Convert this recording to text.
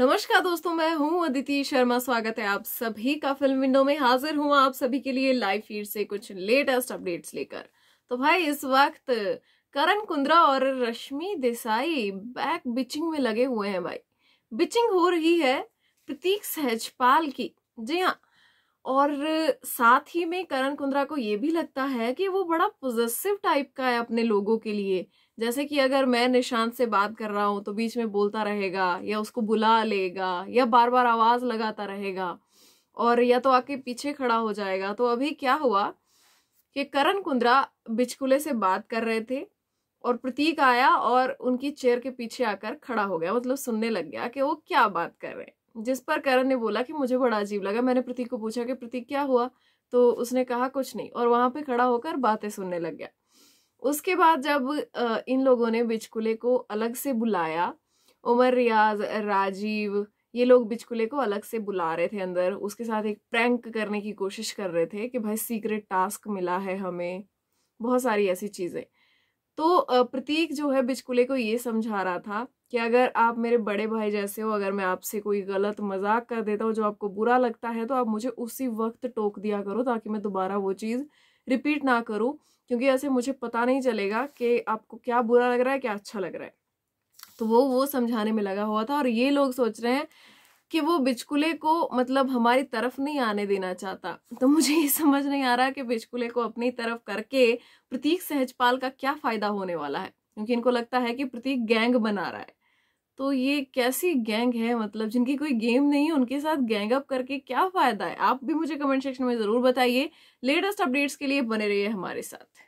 नमस्कार दोस्तों मैं हूं अदिति शर्मा स्वागत है आप सभी का फिल्म विंडो में हाजिर हूं आप सभी के लिए लाइव फीड से कुछ लेटेस्ट अपडेट्स लेकर तो भाई इस वक्त करण कुंद्रा और रश्मि देसाई बैक बिचिंग में लगे हुए हैं भाई बिचिंग हो रही है प्रतीक सहजपाल की जी हाँ और साथ ही में करण कुंद्रा को ये भी लगता है कि वो बड़ा पोजेसिव टाइप का है अपने लोगों के लिए जैसे कि अगर मैं निशांत से बात कर रहा हूँ तो बीच में बोलता रहेगा या उसको बुला लेगा या बार बार आवाज़ लगाता रहेगा और या तो आके पीछे खड़ा हो जाएगा तो अभी क्या हुआ कि करण कुंद्रा बिचकुले से बात कर रहे थे और प्रतीक आया और उनकी चेयर के पीछे आकर खड़ा हो गया मतलब सुनने लग गया कि वो क्या बात कर रहे हैं जिस पर करण ने बोला कि मुझे बड़ा अजीब लगा मैंने प्रतीक को पूछा कि प्रतीक क्या हुआ तो उसने कहा कुछ नहीं और वहाँ पे खड़ा होकर बातें सुनने लग गया उसके बाद जब इन लोगों ने बिचकुले को अलग से बुलाया उमर रियाज राजीव ये लोग बिचकुले को अलग से बुला रहे थे अंदर उसके साथ एक प्रैंक करने की कोशिश कर रहे थे कि भाई सीक्रेट टास्क मिला है हमें बहुत सारी ऐसी चीज़ें तो प्रतीक जो है बिचकुले को ये समझा रहा था कि अगर आप मेरे बड़े भाई जैसे हो अगर मैं आपसे कोई गलत मजाक कर देता हूँ जो आपको बुरा लगता है तो आप मुझे उसी वक्त टोक दिया करो ताकि मैं दोबारा वो चीज़ रिपीट ना करूँ क्योंकि ऐसे मुझे पता नहीं चलेगा कि आपको क्या बुरा लग रहा है क्या अच्छा लग रहा है तो वो वो समझाने में लगा हुआ था और ये लोग सोच रहे हैं कि वो बिचकुले को मतलब हमारी तरफ नहीं आने देना चाहता तो मुझे ये समझ नहीं आ रहा कि बिचकुले को अपनी तरफ करके प्रतीक सहजपाल का क्या फ़ायदा होने वाला है क्योंकि इनको लगता है कि प्रतीक गैंग बना रहा है तो ये कैसी गैंग है मतलब जिनकी कोई गेम नहीं है उनके साथ गैंग अप करके क्या फ़ायदा है आप भी मुझे कमेंट सेक्शन में ज़रूर बताइए लेटेस्ट अपडेट्स के लिए बने रहिए हमारे साथ